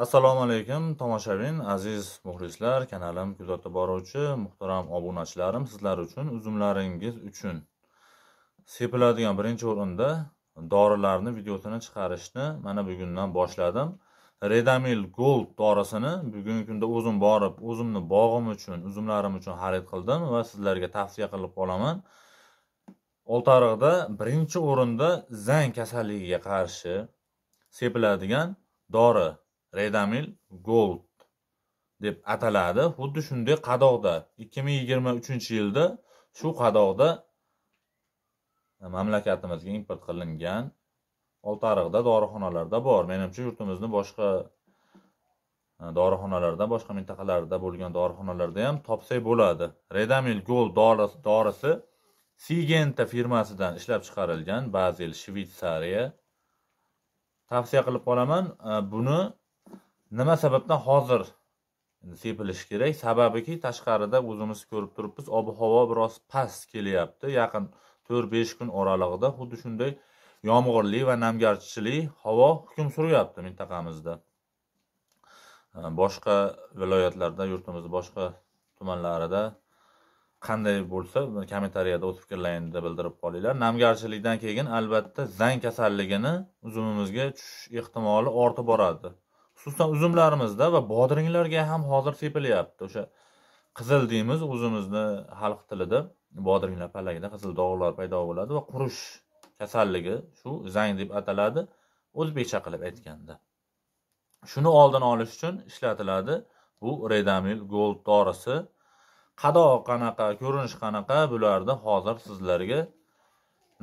assalomu alaykum tomoshabin aziz muxlislar kanalim kuzatib boruvchi muhtaram obunachilarim sizlar uchun uzumlaringiz uchun sepiladigan birinchi o'rinda dorilarni videosini chiqarishni mana bugundan boshladim redamil gold dorisini bugungi kunda o'zim borib o'zimni bog'im uchun uzumlarim uchun xarid qildim va sizlarga tavsiya qilib qolaman oltiariqda birinchi o'rinda zang kasalligiga qarshi sepiladigan dori redamil gold deb ataladi xuddi shunday qadoqda ikki ming yigirma uchinchi yilda shu qadoqda mamlakatimizga import qilingan oltiariqda dorixonalarda bor menimcha yurtimizni boshqa e, dorixonalarda boshqa mintaqalarda bo'lgan dorixonalarda ham topsak bo'ladi redamil gold dorisi sigenta firmasidan ishlab chiqarilgan bazel shvetsariya tavsiya qilib qolaman e, buni nima sababdan hozir sepilishi kerak sababiki tashqarida o'zimiz ko'rib turibmiz ob havo biroz past kelyapti yaqin to'rt besh kun oralig'ida xuddi shunday yomg'irli va namgarchilik havo hukm suryapti mintaqamizda boshqa viloyatlarda yurtimizni boshqa tumanlarida qanday bo'lsa kommentariyada o'z fikrlaringni bildirib qolinglar namgarchilikdan keyin albatta zang kasalligini uzumimizga tushish ehtimoli ortib boradi xususan uzumlarimizda va bodringlarga ham hozir sepilyapti o'sha qizil deymiz o'zimizni xalq tilida bodringlar palagida qizil dog'lar paydo bo'ladi va qurish kasalligi shu zang deb ataladi o'zbekcha qilib aytganda shuni oldini olish uchun ishlatiladi bu redamil gold dorisi qado qanaqa ko'rinish qanaqa bularni hozir sizlarga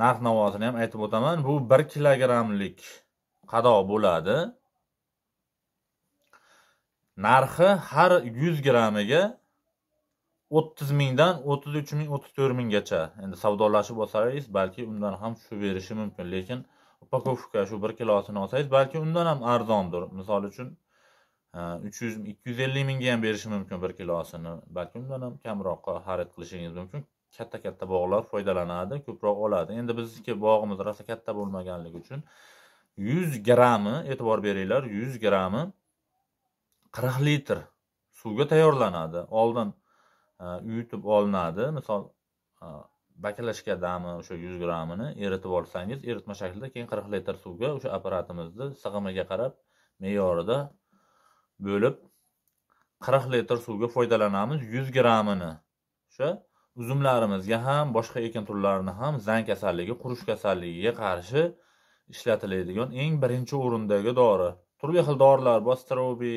narx navosini ham aytib o'taman bu bir kilogrammlik qado bo'ladi narxi har 100 grammiga 30 mingdan 33 ming 34 minggacha endi savdolashib olsangiz balki undan ham shu berishi mumkin lekin upakovka shu bir kilosini olsangiz balki undan ham arzondir misol uchun e, uch yuz ikki yuz ellik mingga ham berishi mumkin bir kilosini balki undan ham kamroqqa xarid qilishingiz mumkin katta katta bog'lar foydalanadi ko'proq oladi endi bizniki bog'imiz rosa katta bo'lmaganligi uchun yuz grammi e'tibor beringlar yuz grammi qirq litr suvga tayyorlanadi oldin e, uyutib olinadi misol e, baklashkadami o'sha yuz grammini eritib olsangiz eritma shaklida keyin qirq litr suvga o'sha apparatimizni sig'imiga qarab me'yorida bo'lib qirq litr suvga foydalanamiz yuz grammini o'sha uzumlarimizga ham boshqa ekin turlarini ham zang kasalligi qurish kasalligiga qarshi ishlatiladigan eng birinchi o'rindagi dori turli xil dorilar bor strobi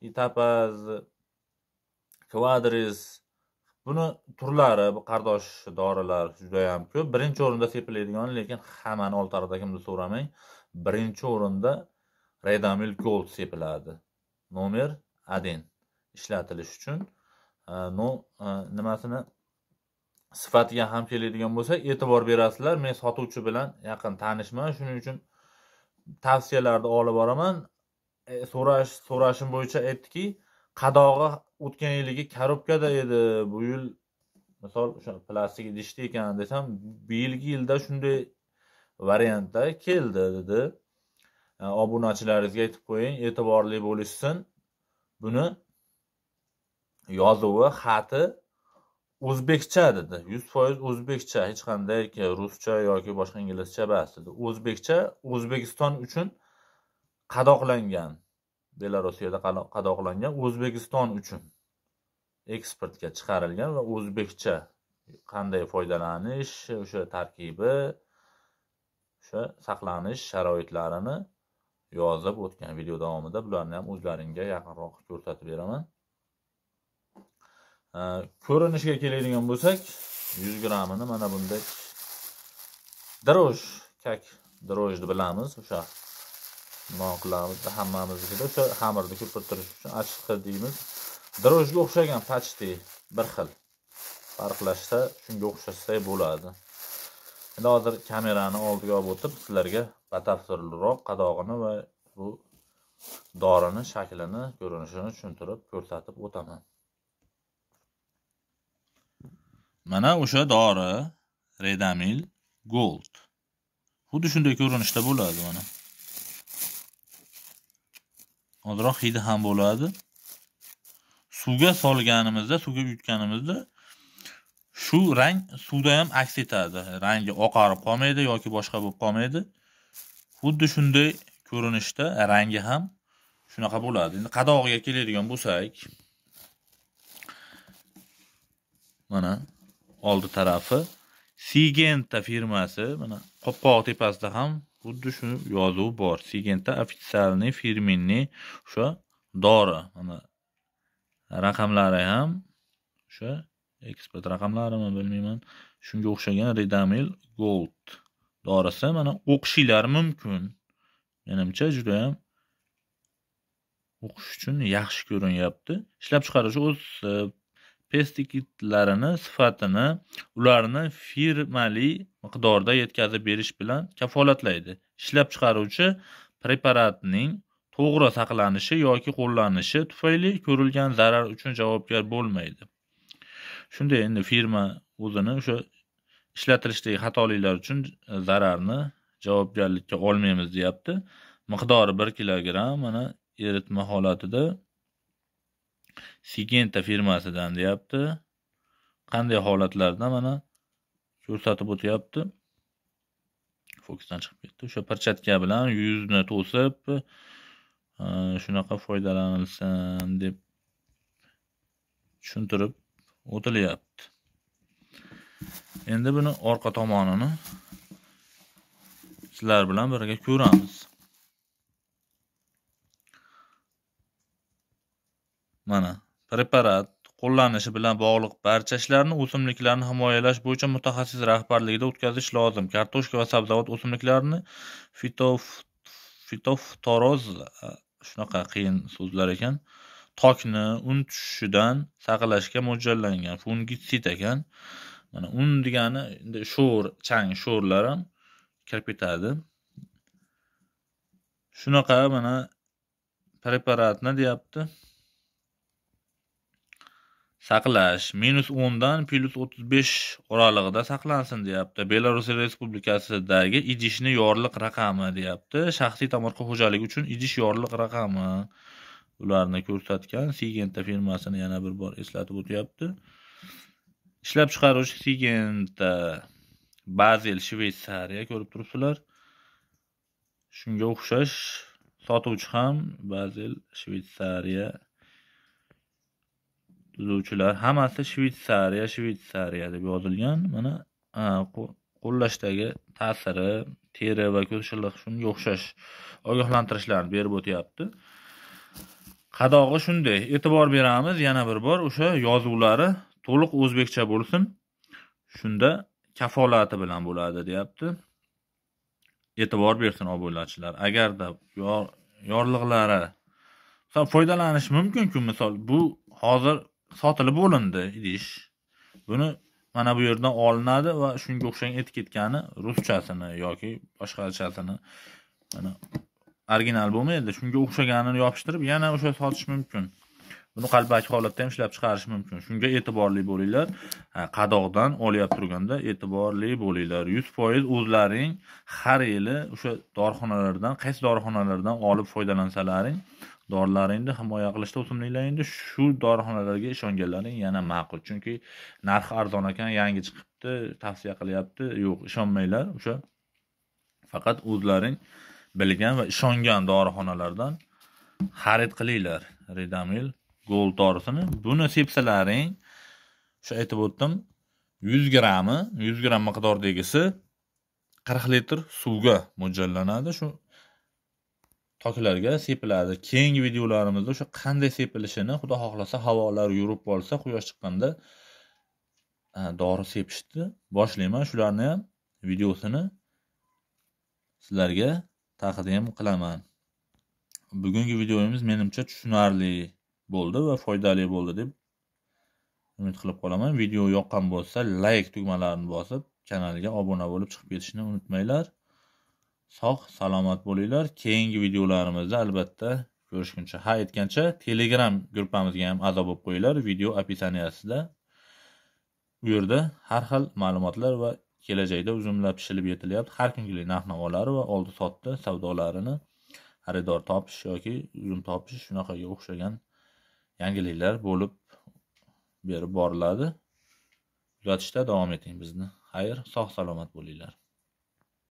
etapas kvadris buni turlari bu qardosh dorilar juda yam ko'p birinchi o'rinda sepiladigan lekin hammani oltarida kimni so'ramang birinchi o'rinda redamil gold sepiladi nomer один ishlatilish uchun no nimasini sifatiga ham keladigan bo'lsa e'tibor berasizlar men sotuvchi bilan yaqin tanishman shuning uchun tavsiyalarni olib boraman E, so'rash so'rashim bo'yicha aytdiki qadog'i o'tgan yilgi korobkada edi bu yil misol o'sha plastik idishda ekan desam bu yilgi yilda shunday variantda keldi dedi e, obunachilaringizga aytib qo'ying e'tiborli bo'lishsin buni yozuvi xati o'zbekcha dedi yuz foiz o'zbekcha hech qanday ruscha yoki boshqa inglizcha emas dedi o'zbekcha o'zbekiston uchun qadoqlangan belarusiyada qadoqlangan o'zbekiston uchun eksportga chiqarilgan va o'zbekcha qanday foydalanish o'sha tarkibi o'sha saqlanish sharoitlarini yozib o'tgan video davomida bularni ham o'zlaringga yaqinroq ko'rsatib beraman ko'rinishiga keladigan bo'lsak yuz grammini mana bunday drojh kak drojni bilamiz o'sha nima qilamiz hammamiznikida o'sha xamirni ko'pirtirish uchun achitqi deymiz drojga o'xshagan почти bir xil farqlashsa shunga o'xshatsak bo'ladi endi hozir kamerani oldiga olib o'tib sizlarga batafsilroq qadog'ini va bu dorini shaklini ko'rinishini tushuntirib ko'rsatib o'taman mana o'sha dori redamil gold xuddi shunday ko'rinishda bo'ladi mana ozroq hidi ham bo'ladi suvga solganimizda suvga yutganimizda shu rang suvda ham aks etadi rangi oqarib qolmaydi yoki boshqa bo'lib qolmaydi xuddi shunday ko'rinishda rangi ham shunaqa bo'ladi endi qadog'iga keladigan bo'lsak mana oldi tarafi sigenta firmasi mana qopqoq tepasida ham xuddi shu yozuv bor sigenta официальный firminni o'sha dori mana raqamlari ham o'sha eksport raqamlarimi bilmayman shunga o'xshagan redamil gold dorisi mana o'qishinglar mumkin menimcha judayam o'qish uchun yaxshi ko'rinyapti ishlab chiqaruvchi o'z pestitsidlarini sifatini ularni firmali miqdorda yetkazib berish bilan kafolatlaydi ishlab chiqaruvchi preparatning to'g'ri saqlanishi yoki qo'llanishi tufayli ko'rilgan zarar uchun javobgar bo'lmaydi shunda endi firma o'zini o'sha ishlatilishdagi xatoliklar uchun e, zararni javobgarlikka olmaymiz deyapti miqdori bir kilogramm mana eritma holatida Sigenta firmasidan deyapti. Qanday holatlarda mana ko'rsatib o'tyapti. Fokusdan chiqib ketdi. O'sha pirchatka bilan yuzni to'sib shunaqa foydalanilsin deb tushuntirib o'tilyapti. Endi buni orqa tomonini sizlar bilan birga ko'ramiz. mana preparat qo'llanishi bilan bog'liq barcha ishlarni o'simliklarni himoyalash bo'yicha mutaxassis rahbarligida o'tkazish lozim kartoshka va sabzavot o'simliklarini fitofitofitoroz shunaqa qiyin so'zlar ekan tokni un tushishidan saqlashga mo'ljallangan fungitsid ekan mana un degani endi sho'r chang sho'rlar ham kirib ketadi shunaqa mana preparatni deyapti saqlash minus o'ndan plyus o'ttiz besh oralig'ida saqlansin deyapti belarus respublikasidagi idishni yorliq raqami deyapti shaxsiy tomorqa xo'jaligi uchun idish yorliq raqami ularni ko'rsatgan sigenta firmasini yana bir bor eslatib o'tyapti ishlab chiqaruvchi sigenta bazel shveytsariya ko'rib turibsizlar shunga o'xshash sotuvchi ham bazel shveytsariya tuzuvchilar hammasi shvetsariya shvetsariya deb yozilgan mana qo'llashdagi ta'siri teri va shilliq shunga o'xshash ogohlantirishlarni berib o'tyapti qadog'i shunday e'tibor beramiz yana bir bor o'sha yozuvlari to'liq o'zbekcha bo'lsin shunda kafolati bilan bo'ladi deyapti e'tibor bersin obunachilar agarda yorliqlari foydalanish mumkinku misol bu hozir sotilib olindi idish buni mana bu yerdan olinadi va shunga o'xshagan etiketkani ketgani ruschasini yoki boshqachasini mana original bo'lmaydi shunga o'xshaganini yopishtirib yana o'sha sotish mumkin buni qalbaki holatda ham ishlab chiqarish mumkin shunga e'tiborli bo'linglar qadoqdan olyapti turganda e'tiborli bo'linglar yuz foiz o'zlaring har yili o'sha dorixonalardan qaysi dorixonalardan olib foydalansalaring dorilaringni himoya qilishda o'simliklaringni shu dorixonalarga ishonganlaring yana ma'qul chunki narxi arzon ekan yangi chiqibdi tavsiya qilyapti yo'q ishonmanglar o'sha faqat o'zlaring bilgan va ishongan dorixonalardan xarid qilinglar redamil gold dorisini buni sepsalaring o'sha aytib o'tdim yuz grammi yuz gramm miqdordagisi qirq litr suvga mo'ljallanadi shu tokilarga sepiladi keyingi videolarimizda o'sha qanday sepilishini xudo xohlasa havolar yurib qolsa quyosh chiqqanda dori sepishni boshlayman shularni ham videosini sizlarga taqdim qilaman bugungi videomiz menimcha tushunarli bo'ldi va foydali bo'ldi deb umid qilib qolaman video yoqqan bo'lsa layk like tugmalarini bosib kanalga obuna bo'lib chiqib ketishni unutmanglar sog' salomat bo'linglar keyingi videolarimizda albatta ko'rishguncha ha aytgancha telegram gruppamizga ham a'zo bo'lib qo'yinglar video описаниясida u yerda har xil ma'lumotlar va kelajakda uzumlab pishilib yetilyapti har kungilik narx navolari va oldi sotdi savdolarini xaridor topish yoki uzum topish shunaqaga o'xshagan yangiliklar bo'lib berib boriladi kuzatishda davom eting bizni xayr sog' salomat bo'linglar